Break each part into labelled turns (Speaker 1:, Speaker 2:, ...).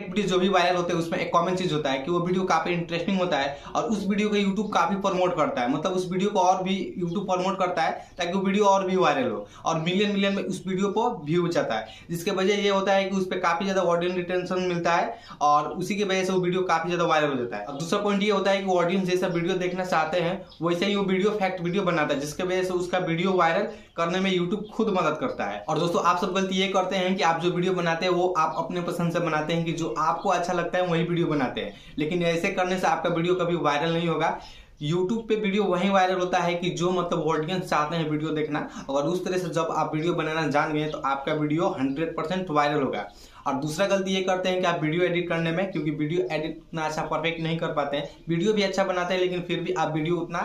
Speaker 1: video जो भी viral होते हैं उसमें एक कॉमन चीज होता है कि वो वीडियो काफी इंटरेस्टिंग होता है और उस वीडियो को यूट्यूब काफी प्रमोट करता है मतलब उस वीडियो को और भी यूट्यूब प्रमोट करता है ताकि वो वीडियो और भी वायरल हो और मिलियन मिलियन में उस वीडियो को व्यू जाता है जिसके वजह यह होता है कि उस पर काफी ज्यादा ऑडियंस रिटेंशन मिलता है और उसी की वजह से वो वीडियो काफी ज्यादा वायरल हो जाता है और दूसरा पॉइंट ये होता है कि ऑडियंस जैसा वीडियो देखना चाहते हैं वैसे ही वो वीडियो फैक्ट वीडियो बनाता है जिसके वजह से उसका वीडियो वायरल करने में यूट्यूब खुद मदद करता है और दोस्तों आप सब गलती ये करते हैं कि आप जो वीडियो बनाते हैं वो आप अपने पसंद से बनाते हैं कि जो आपको अच्छा लगता है वही वीडियो बनाते हैं लेकिन ऐसे करने से आपका वीडियो कभी वायरल नहीं होगा यूट्यूब पे वीडियो वही वायरल होता है कि जो मतलब ऑडियंस चाहते हैं वीडियो देखना और उस तरह से जब आप वीडियो बनाना जान गए तो आपका वीडियो हंड्रेड परसेंट वायरल होगा और दूसरा गलती ये करते हैं कि आप वीडियो एडिट करने में क्योंकि वीडियो एडिट उतना अच्छा परफेक्ट नहीं कर पाते हैं वीडियो भी अच्छा बनाते हैं लेकिन फिर भी आप वीडियो उतना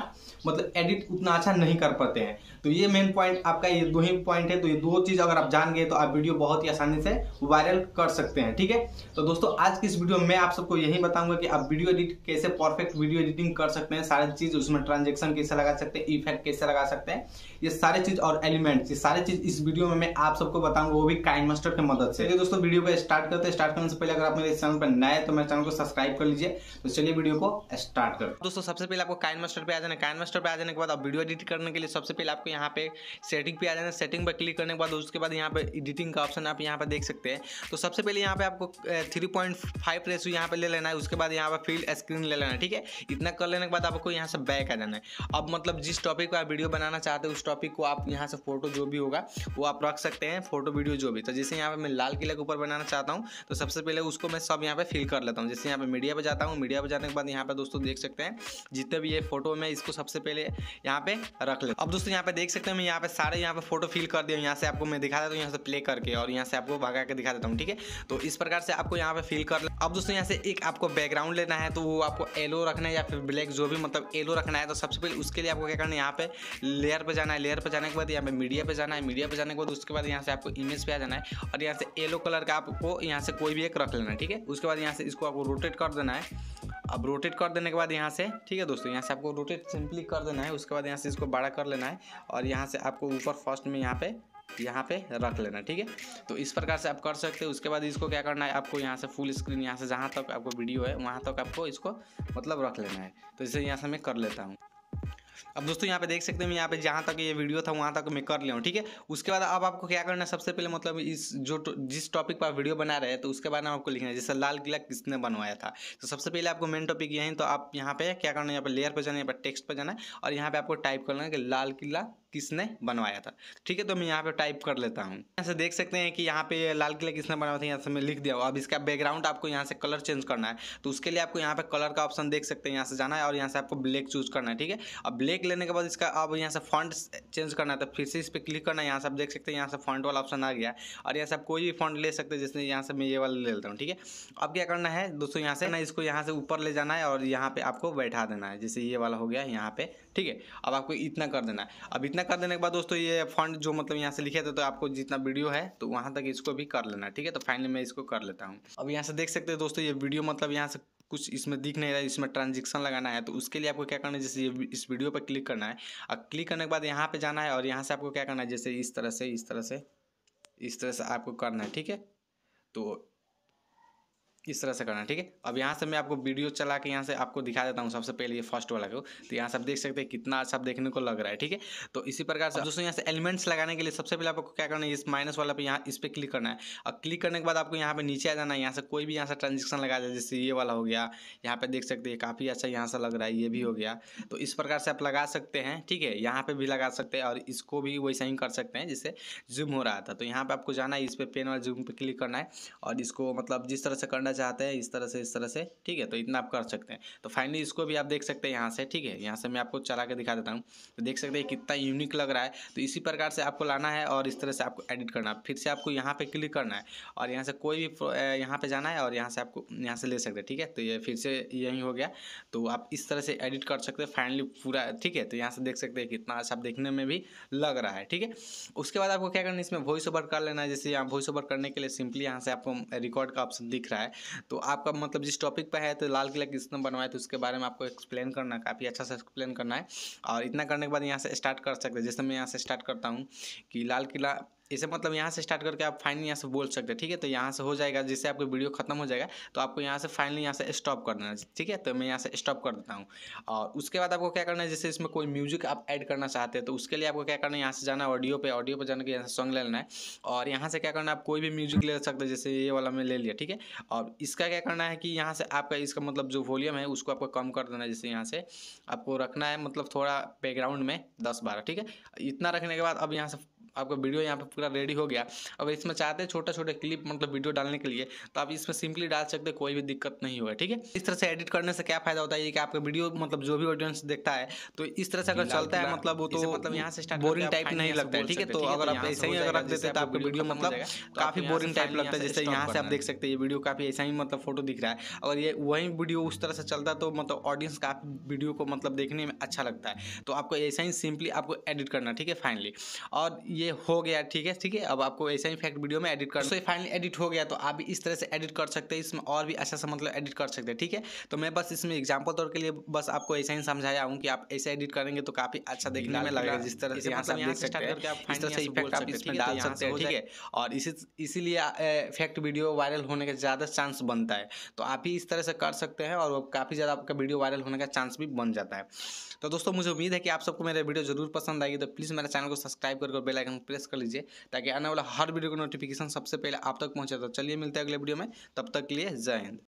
Speaker 1: मतलब एडिट उतना अच्छा नहीं कर पाते हैं तो ये मेन पॉइंट आपका ये दो ही पॉइंट है तो ये दो चीज़ अगर आप जान गए तो आप वीडियो बहुत ही आसानी से वायरल कर सकते हैं ठीक है तो दोस्तों आज की इस वीडियो में आप सबको यही बताऊंगा कि आप वीडियो एडिट कैसे परफेक्ट वीडियो एडिटिंग कर सकते हैं सारी चीज़ उसमें ट्रांजेक्शन कैसे लगा सकते हैं इफेक्ट कैसे लगा सकते हैं ये सारे चीज़ और एलिमेंट ये सारी चीज़ इस वीडियो में मैं आप सबको बताऊंगा वो भी काइन मास्टर की मदद से तो दोस्तों वीडियो का वीडियो स्टार्ट करते हैं स्टार्ट करने से पहले अगर आप मेरे चैनल पर नए तो मेरे चैनल को सब्सक्राइब कर लीजिए तो चलिए वीडियो को स्टार्ट कर दोस्तों सबसे पहले आपको काइन मास्टर पर आ जाना काइन मास्टर पर आ जाने के बाद आप वीडियो एडिट करने के लिए सबसे पहले आपको यहाँ पे सेटिंग पे आ जाना सेटिंग पर क्लिक करने के बाद उसके बाद यहाँ पे एडिटिंग का ऑप्शन आप यहाँ पर देख सकते हैं तो सबसे पहले यहाँ पे आपको थ्री पॉइंट फाइव रेसू यहाँ पर ले लेना है उसके बाद यहाँ पर फील स्क्रीन ले लेना है ठीक है इतना कर लेने के बाद आपको यहाँ से बैक आ जाना है अब मतलब जिस टॉपिक को आप वीडियो बनाना चाहते हैं उस टॉपिक को आप यहाँ से फोटो जो भी होगा वो आप रख सकते हैं फोटो वीडियो जो भी तो जैसे यहाँ पर मैं लाल किले के ऊपर बनाना बनाना चाहता हूँ तो सबसे पहले उसको मैं सब यहाँ पे फिल कर लेता हूँ जैसे यहाँ पे मीडिया पर जाता हूँ मीडिया पर जाने के बाद यहाँ पे दोस्तों देख सकते हैं जितने भी ये फोटो मैं इसको सबसे पहले यहाँ पे रख लेता अब दोस्तों यहाँ पे देख सकते हैं मैं यहाँ पे सारे यहाँ पे फोटो फिल कर दिया यहाँ से आपको मैं दिखा देता हूँ यहाँ से प्ले करके और यहाँ से आपको भगा के दिखा देता हूँ ठीक है तो इस प्रकार से आपको यहाँ पे फिल कर अब दोस्तों यहाँ से एक आपको बैकग्राउंड लेना है तो वो आपको येलो रखना है या फिर ब्लैक जो भी मतलब येलो रखना है तो सबसे पहले उसके लिए आपको क्या करना है यहाँ पे लेयर पर जाना है लेयर पर जाने के बाद यहाँ पे मीडिया पर जाना है मीडिया पर जाने के बाद उसके बाद यहाँ से आपको इमेज पे आ जाना है और यहाँ से येलो कलर का आप आपको यहाँ से कोई भी एक रख लेना है ठीक है उसके बाद यहाँ से इसको आपको रोटेट कर देना है अब रोटेट कर देने के बाद यहाँ से ठीक है दोस्तों यहाँ से आपको रोटेट सिंपली कर देना है उसके बाद यहाँ से इसको बड़ा कर लेना है और यहाँ से आपको ऊपर फर्स्ट में यहाँ पे यहाँ पे रख लेना ठीक है तो इस प्रकार से आप कर सकते हैं उसके बाद इसको क्या करना है आपको यहाँ से फुल स्क्रीन यहाँ से जहाँ तक आपको वीडियो है वहाँ तक आपको इसको मतलब रख लेना है तो इसे यहाँ से मैं कर लेता हूँ अब दोस्तों यहाँ पे देख सकते हैं यहाँ पे जहाँ तक ये वीडियो था वहाँ तक मैं कर लिया हूँ ठीक है उसके बाद अब आपको क्या करना है सबसे पहले मतलब इस जो तो, जिस टॉपिक पर आप वीडियो बना रहे हैं तो उसके बारे में आपको लिखना है जैसे लाल किला किसने बनवाया था तो सबसे पहले आपको मेन टॉपिक यही तो आप यहाँ पे क्या करना है यहाँ पर लेयर पर जाना है यहाँ पर टेक्स्ट पर जाना है और यहाँ पे आपको टाइप करना है कि लाल किला किसने बनवाया था ठीक है तो मैं यहाँ पे टाइप कर लेता हूँ ऐसे देख सकते हैं कि यहाँ पे लाल किला किसने बनाया था यहाँ से मैं लिख दिया हूँ अब इसका बैकग्राउंड आपको यहाँ से कलर चेंज करना है तो उसके लिए आपको यहाँ पे कलर का ऑप्शन देख सकते हैं यहाँ से जाना है और यहाँ से आपको ब्लैक चूज करना है ठीक है अब ब्लैक लेने के बाद इसका अब यहाँ से फंड चेंज करना है तो फिर से इस पर क्लिक करना है यहाँ से आप देख सकते हैं यहाँ से फंड वाला ऑप्शन आ गया और यहाँ से आप कोई भी फंड ले सकते हैं जिसने यहाँ से मैं ये वाला ले लेता हूँ ठीक है अब क्या करना है दोस्तों यहाँ से ना इसको यहाँ से ऊपर ले जाना है और यहाँ पर आपको बैठा देना है जैसे ये वाला हो गया यहाँ पे ठीक है अब आपको इतना कर देना है अब इतना कर देने के बाद दोस्तों ये फंड जो मतलब यहाँ से लिखे थे तो आपको जितना वीडियो है तो वहाँ तक इसको भी कर लेना है ठीक है तो फाइनली मैं इसको कर लेता हूँ अब यहाँ से देख सकते हैं दोस्तों ये वीडियो मतलब यहाँ से कुछ इसमें दिख नहीं रहा है इसमें ट्रांजेक्शन लगाना है तो उसके लिए आपको क्या करना है जैसे ये इस वीडियो पर क्लिक करना है और क्लिक करने के बाद यहाँ पर जाना है और यहाँ से आपको क्या करना है जैसे इस तरह से इस तरह से इस तरह से आपको करना है ठीक है तो इस तरह से करना ठीक है अब यहाँ से मैं आपको वीडियो चला के यहाँ से आपको दिखा देता हूँ सबसे पहले ये फर्स्ट वाला को तो यहाँ से आप देख सकते हैं कितना अच्छा देखने को लग रहा है ठीक है तो इसी प्रकार से दोस्तों यहाँ से एलिमेंट्स लगाने के लिए सबसे पहले आपको क्या करना है इस माइनस वाला पे यहाँ इस पर क्लिक करना है और क्लिक करने के बाद आपको यहाँ पे नीचे आ जाना है यहाँ से कोई भी यहाँ से ट्रांजेक्शन लगा जाए जैसे ये वाला हो गया यहाँ पे देख सकते हैं काफ़ी अच्छा यहाँ से लग रहा है ये भी हो गया तो इस प्रकार से आप लगा सकते हैं ठीक है यहाँ पर भी लगा सकते हैं और इसको भी वैसा ही कर सकते हैं जिससे जूम हो रहा था तो यहाँ पर आपको जाना है इस पर पेन वाला जूम पर क्लिक करना है और इसको मतलब जिस तरह से करना करना चाहते हैं इस तरह से इस तरह से ठीक है तो इतना आप कर सकते हैं तो फाइनली इसको भी आप देख सकते हैं यहाँ से ठीक है यहाँ से मैं आपको चला के दिखा देता हूँ तो देख सकते हैं कितना यूनिक लग रहा है तो इसी प्रकार से आपको लाना है और इस तरह से आपको एडिट करना है फिर से आपको यहाँ पर क्लिक करना है और यहाँ से कोई भी यहाँ पर जाना है और यहाँ से आपको यहाँ से ले सकते हैं ठीक है तो ये फिर से यही हो गया तो आप इस तरह से एडिट कर सकते हैं फाइनली पूरा ठीक है तो यहाँ से देख सकते हैं कितना अच्छा देखने में भी लग रहा है ठीक है उसके बाद आपको क्या करना है इसमें वॉइस ओवर कर लेना है जैसे यहाँ वॉइस ओवर करने के लिए सिंपली यहाँ से आपको रिकॉर्ड का ऑप्शन दिख रहा है तो आपका मतलब जिस टॉपिक पर है तो लाल किला किसने बनवाया तो उसके बारे में आपको एक्सप्लेन करना है काफ़ी अच्छा से एक्सप्लेन करना है और इतना करने के बाद यहाँ से स्टार्ट कर सकते हैं जैसे मैं यहाँ से स्टार्ट करता हूँ कि लाल किला इसे मतलब यहाँ से स्टार्ट करके आप फाइनली यहाँ से बोल सकते हैं ठीक है तो यहाँ से हो जाएगा जिससे आपकी वीडियो खत्म हो जाएगा तो आपको यहाँ से फाइनली यहाँ से स्टॉप कर देना ठीक है तो मैं यहाँ से स्टॉप कर देता हूँ और उसके बाद आपको क्या करना है जैसे इसमें कोई म्यूजिक आप ऐड करना चाहते हैं तो उसके लिए आपको क्या करना है यहाँ से जाना ऑडियो पर ऑडियो पर जाना के यहाँ से सॉन्ग ले लेना है और यहाँ से क्या करना है आप कोई भी म्यूजिक ले सकते हैं जैसे ये वाला मैं ले लिया ठीक है और इसका क्या करना है कि यहाँ से आपका इसका मतलब जो वॉल्यूम है उसको आपको कम कर देना है जैसे यहाँ से आपको रखना है मतलब थोड़ा बैकग्राउंड में दस बारह ठीक है इतना रखने के बाद अब यहाँ से आपका वीडियो यहाँ पे पूरा रेडी हो गया अगर इसमें चाहते हैं छोटा छोटे क्लिप मतलब वीडियो डालने के लिए तो आप इसमें सिंपली डाल सकते कोई भी दिक्कत नहीं होगा ठीक है इस तरह से एडिट करने से क्या फायदा होता है कि आपका वीडियो मतलब जो भी ऑडियंस देखता है तो इस तरह से अगर चलता है मतलब वो तो मतलब यहाँ से बोरिंग टाइप नहीं लगता है तो ठीक है तो अगर आप ऐसे ही अगर रख देते तो आपका वीडियो मतलब तो काफी बोरिंग टाइप लगता है जैसे यहाँ से आप देख सकते हैं ये वीडियो काफी ऐसा ही मतलब फोटो दिख रहा है अगर ये वही वीडियो उस तरह से चलता तो मतलब ऑडियंस काफी वीडियो को मतलब देखने में अच्छा लगता है तो आपको ऐसा ही सिंपली आपको एडिट करना ठीक है फाइनली और ये हो गया ठीक है ठीक है अब आपको ऐसा ही फैक्ट वीडियो में एडिट कर सो ये फाइनली एडिट हो गया तो आप भी इस तरह से एडिट कर सकते हैं इसमें और भी अच्छा सा मतलब एडिट कर सकते हैं ठीक है तो मैं बस इसमें एग्जाम्पल तौर के लिए बस आपको ऐसा ही समझाया हूँ कि आप ऐसे एडिट करेंगे तो काफी अच्छा देखने में लगेगा जिस तरह से यहाँ से मतलब आप देख आप इसमें डाल सकते हैं ठीक है तो और इसी इसीलिए फैक्ट वीडियो वायरल होने का ज़्यादा चांस बनता है तो आप ही इस तरह से कर सकते हैं और काफ़ी ज़्यादा आपका वीडियो वायरल होने का चांस भी बन जाता है तो दोस्तों मुझे उम्मीद है कि आप सबको मेरा वीडियो जरूर पसंद आएगी तो प्लीज़ मेरे चैनल को सब्सक्राइब कर बेलाइकन आइकन प्रेस कर लीजिए ताकि आने वाला हर वीडियो का नोटिफिकेशन सबसे पहले आप तक पहुंचे तो चलिए मिलते हैं अगले वीडियो में तब तक के लिए जय हिंद